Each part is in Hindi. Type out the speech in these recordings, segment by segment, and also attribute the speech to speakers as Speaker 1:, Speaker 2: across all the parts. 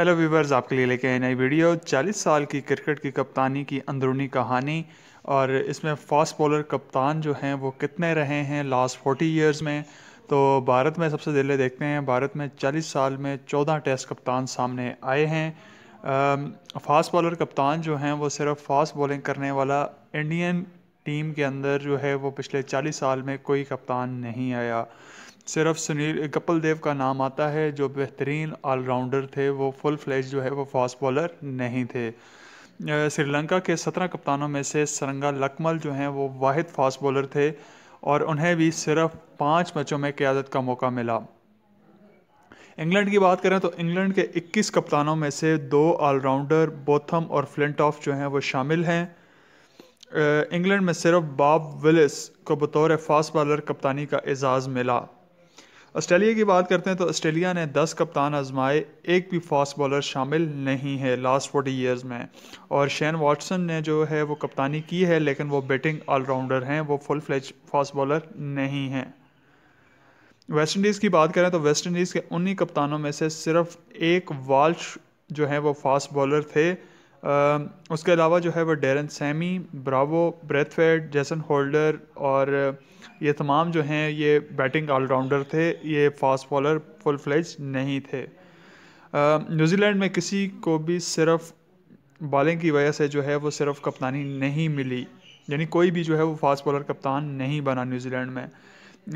Speaker 1: हेलो व्यूवर्स आपके लिए लेके आए नई वीडियो 40 साल की क्रिकेट की कप्तानी की अंदरूनी कहानी और इसमें फास्ट बॉलर कप्तान जो हैं वो कितने रहे हैं लास्ट 40 इयर्स में तो भारत में सबसे पहले देखते हैं भारत में 40 साल में 14 टेस्ट कप्तान सामने आए हैं फास्ट बॉलर कप्तान जो हैं वो सिर्फ फास्ट बॉलिंग करने वाला इंडियन टीम के अंदर जो है वो पिछले चालीस साल में कोई कप्तान नहीं आया सिर्फ सुनील कपिल देव का नाम आता है जो बेहतरीन ऑलराउंडर थे वो फुल फ्लैश जो है वो फास्ट बॉलर नहीं थे श्रीलंका के सत्रह कप्तानों में से सरंगा लकमल जो हैं वो वाहिद फास्ट बॉलर थे और उन्हें भी सिर्फ पाँच मैचों में क्यादत का मौका मिला इंग्लैंड की बात करें तो इंग्लैंड के 21 कप्तानों में से दो ऑलराउंडर बोथम और फ्लिंट ऑफ जो हैं वो शामिल हैं इंग्लैंड में सिर्फ बॉब विलिस को बतौर फास्ट बॉलर कप्तानी का एजाज़ मिला ऑस्ट्रेलिया की बात करते हैं तो ऑस्ट्रेलिया ने 10 कप्तान आजमाए एक भी फास्ट बॉलर शामिल नहीं है लास्ट फोर्टी इयर्स में और शेन वाटसन ने जो है वो कप्तानी की है लेकिन वो बैटिंग ऑलराउंडर हैं वो फुल फ्लैच फास्ट बॉलर नहीं हैं वेस्ट इंडीज़ की बात करें तो वेस्ट इंडीज़ के उन्हीं कप्तानों में से सिर्फ एक वाल्श जो है वो फास्ट बॉलर थे उसके अलावा जो है वो Darren Sami Bravo ब्रेथवेड Jason Holder और ये तमाम जो हैं ये बैटिंग ऑलराउंडर थे ये फास्ट बॉलर फुल फ्लेज नहीं थे न्यूजीलैंड में किसी को भी सिर्फ बॉलिंग की वजह से जो है वो सिर्फ कप्तानी नहीं मिली यानी कोई भी जो है वो फास्ट बॉलर कप्तान नहीं बना न्यूजीलैंड में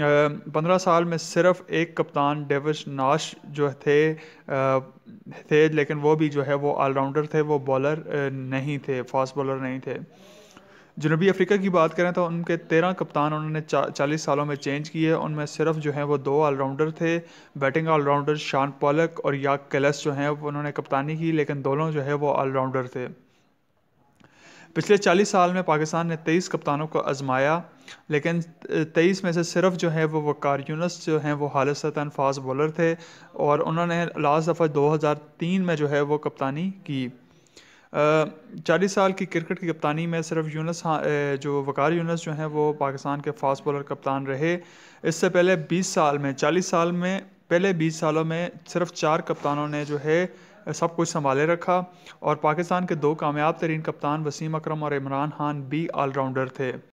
Speaker 1: पंद्रह साल में सिर्फ एक कप्तान डेविस नाश जो थे थे लेकिन वो भी जो है वो ऑलराउंडर थे वो बॉलर नहीं थे फास्ट बॉलर नहीं थे जनूबी अफ्रीका की बात करें तो उनके तेरह कप्तान उन्होंने चा, चालीस सालों में चेंज किए उनमें सिर्फ जो हैं वो दो ऑलराउंडर थे बैटिंग ऑलराउंडर शान पॉलक और या कैलस जो हैं उन्होंने कप्तानी की लेकिन दोनों जो है वो ऑलराउंडर थे पिछले 40 साल में पाकिस्तान ने 23 कप्तानों को आजमाया लेकिन 23 में से सिर्फ जो है वो वकार यूनस जो हैं वो हाल सतन फास्ट बॉलर थे और उन्होंने लास्ट दफ़ा 2003 में जो है वो कप्तानी की चालीस साल की क्रिकेट की कप्तानी में सिर्फ यूनस जो वकार यूनस जो हैं वो पाकिस्तान के फास्ट बॉलर कप्तान रहे इससे पहले 20 साल में 40 साल में पहले 20 सालों में सिर्फ चार कप्तानों ने जो है सब कुछ संभाले रखा और पाकिस्तान के दो कामयाब तरीन कप्तान वसीम अक्रम और इमरान खान भी ऑलराउंडर थे